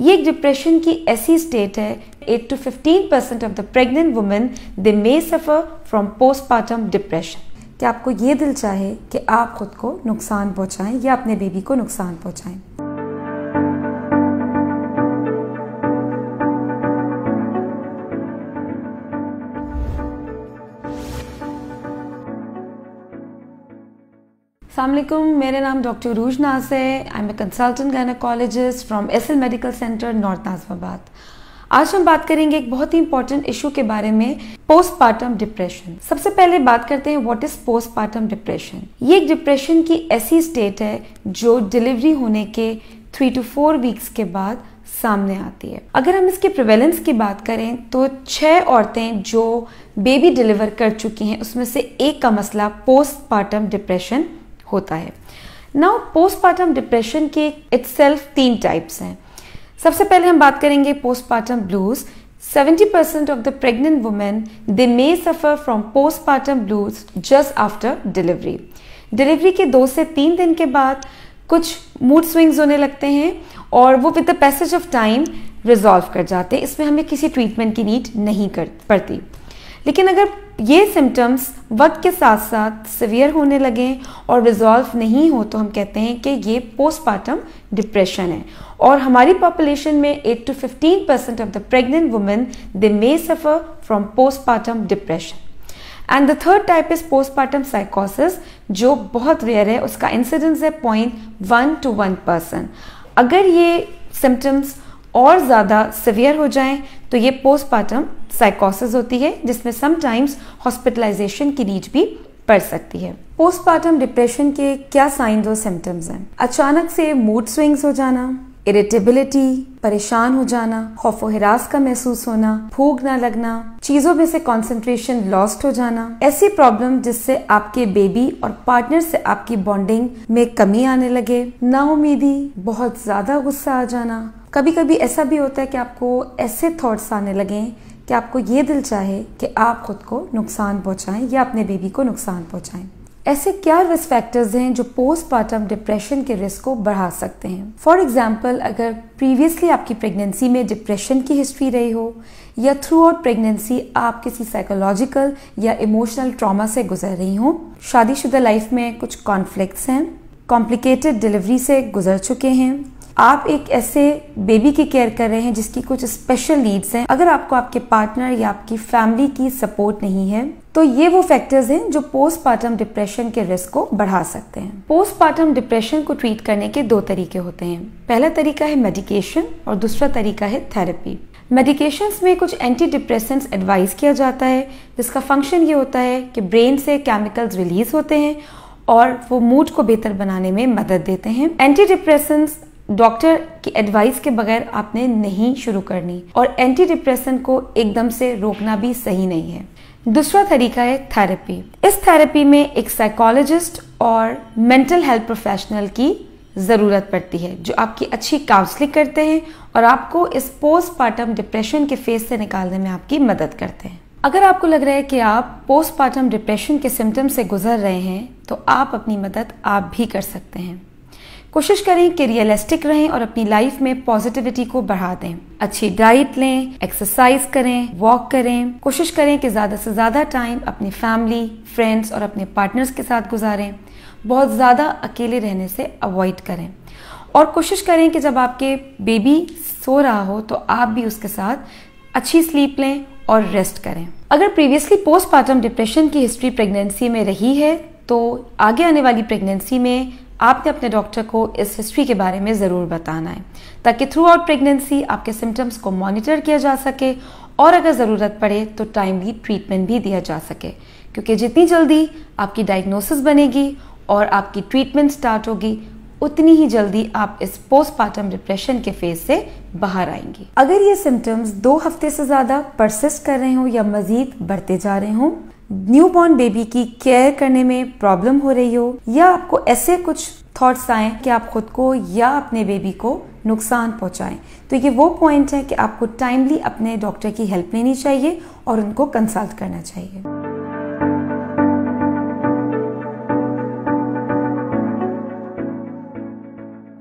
ये एक डिप्रेशन की ऐसी स्टेट है 8 to 15 percent of the pregnant women they may suffer from postmortem depression क्या आपको ये दिल चाहे कि आप खुद को नुकसान पहुँचाएँ या अपने बेबी को नुकसान पहुंचाएं? अलमैकम मेरा नाम डॉक्टर रूज नास है I am a consultant gynaecologist from S L medical centre north Nazimabad आज हम बात करेंगे एक बहुत ही इंपॉर्टेंट इशू के बारे में पोस्टपार्टम डिप्रेशन सबसे पहले बात करते हैं व्हाट इज पोस्टपार्टम डिप्रेशन ये एक डिप्रेशन की ऐसी स्टेट है जो डिलीवरी होने के थ्री टू फोर वीक्स के बाद सामने आती है अगर हम इसके प्रिवेलेंस की बात करें तो छह औरतें जो बेबी डिलीवर कर चुकी हैं उसमें से एक का मसला पोस्टपार्टम डिप्रेशन होता है नाउ पोस्टपार्टम डिप्रेशन के इट्स तीन टाइप्स हैं सबसे पहले हम बात करेंगे postpartum blues 70% of the pregnant women they may suffer from postpartum blues just after delivery delivery के दो से तीन दिन के बाद कुछ मूड स्विंग्स होने लगते हैं और वो with the passage of time resolve कर जाते हैं इसमें हमें किसी ट्रीटमेंट की नीड नहीं कर पड़ती लेकिन अगर ये सिम्टम्स वक्त के साथ साथ सिवियर होने लगें और रिजॉल्व नहीं हो तो हम कहते हैं कि ये पोस्टमार्टम डिप्रेशन है और हमारी पॉपुलेशन में 8 to 15 percent of the pregnant women they may suffer from postmortem depression and the third type is postmortem साइकोसिस जो बहुत रेयर है उसका इंसिडेंस है point one two one percent अगर ये सिम्टम्स और ज़्यादा सिवियर हो जाएं तो ये पोस्टमार्टम साइकोसिस होती है जिसमें समटाइम्स हॉस्पिटलाइजेशन की नीड भी पड़ सकती है पोस्टमार्टम डिप्रेशन के क्या साइंस और सिम्टम्स हैं अचानक से मूड स्विंग्स हो जाना इरिटेबिलिटी परेशान हो जाना खौफ और हिरास का महसूस होना भूख ना लगना चीजों में से कंसंट्रेशन लॉस्ट हो जाना ऐसी प्रॉब्लम जिससे आपके बेबी और पार्टनर से आपकी बॉन्डिंग में कमी आने लगे ना उम्मीदी बहुत ज्यादा गुस्सा आ जाना कभी कभी ऐसा भी होता है कि आपको ऐसे थॉट्स आने लगें कि आपको ये दिल चाहे कि आप खुद को नुकसान पहुँचाएँ या अपने बेबी को नुकसान पहुँचाएँ ऐसे क्या रिस्क फैक्टर्स हैं जो पोस्ट पार्टम डिप्रेशन के रिस्क को बढ़ा सकते हैं फॉर एग्जाम्पल अगर प्रीवियसली आपकी प्रेगनेंसी में डिप्रेशन की हिस्ट्री रही हो या थ्रू आउट प्रेगनेंसी आप किसी साइकोलॉजिकल या इमोशनल ट्रॉमा से गुजर रही हो शादीशुदा लाइफ में कुछ कॉन्फ्लिक्ट्स हैं कॉम्प्लिकेटेड डिलीवरी से गुजर चुके हैं आप एक ऐसे बेबी की केयर कर रहे हैं जिसकी कुछ स्पेशल नीड्स हैं अगर आपको आपके पार्टनर या आपकी फैमिली की सपोर्ट नहीं है तो ये वो फैक्टर्स हैं जो पोस्टपार्टम डिप्रेशन के रिस्क को बढ़ा सकते हैं पोस्टपार्टम डिप्रेशन को ट्रीट करने के दो तरीके होते हैं पहला तरीका है मेडिकेशन और दूसरा तरीका है थेरेपी मेडिकेशंस में कुछ एंटी डिप्रेसेंट्स एडवाइस किया जाता है जिसका फंक्शन ये होता है कि ब्रेन से केमिकल्स रिलीज होते हैं और वो मूड को बेहतर बनाने में मदद देते हैं एंटी डिप्रेसेंट्स डॉक्टर की एडवाइस के बगैर आपने नहीं शुरू करनी और एंटी डिप्रेशन को एकदम से रोकना भी सही नहीं है दूसरा तरीका है थेरेपी इस थेरेपी में एक साइकोलॉजिस्ट और मेंटल हेल्थ प्रोफेशनल की ज़रूरत पड़ती है जो आपकी अच्छी काउंसलिंग करते हैं और आपको इस पोस्टपार्टम डिप्रेशन के फेस से निकालने में आपकी मदद करते हैं अगर आपको लग रहा है कि आप पोस्टपार्टम डिप्रेशन के सिम्टम से गुजर रहे हैं तो आप अपनी मदद आप भी कर सकते हैं कोशिश करें कि रियलिस्टिक रहें और अपनी लाइफ में पॉजिटिविटी को बढ़ा दें अच्छी डाइट लें एक्सरसाइज करें वॉक करें कोशिश करें कि ज़्यादा से ज़्यादा टाइम अपनी फैमिली फ्रेंड्स और अपने पार्टनर्स के साथ गुजारें बहुत ज़्यादा अकेले रहने से अवॉइड करें और कोशिश करें कि जब आपके बेबी सो रहा हो तो आप भी उसके साथ अच्छी स्लीप लें और रेस्ट करें अगर प्रीवियसली पोस्टमार्टम डिप्रेशन की हिस्ट्री प्रेगनेंसी में रही है तो आगे आने वाली प्रेगनेंसी में आपने अपने डॉक्टर को इस हिस्ट्री के बारे में ज़रूर बताना है ताकि थ्रू आउट प्रेगनेंसी आपके सिम्टम्स को मॉनिटर किया जा सके और अगर ज़रूरत पड़े तो टाइमली ट्रीटमेंट भी दिया जा सके क्योंकि जितनी जल्दी आपकी डायग्नोसिस बनेगी और आपकी ट्रीटमेंट स्टार्ट होगी उतनी ही जल्दी आप इस पोस्टपार्टम डिप्रेशन के फेज से बाहर आएंगे अगर ये सिम्टम्स दो हफ्ते से ज़्यादा परसिस्ट कर रहे हो या मज़ीद बढ़ते जा रहे हों न्यू बॉर्न बेबी की केयर करने में प्रॉब्लम हो रही हो या आपको ऐसे कुछ थॉट्स आए कि आप खुद को या अपने बेबी को नुकसान पहुंचाएं तो ये वो पॉइंट है कि आपको टाइमली अपने डॉक्टर की हेल्प लेनी चाहिए और उनको कंसल्ट करना चाहिए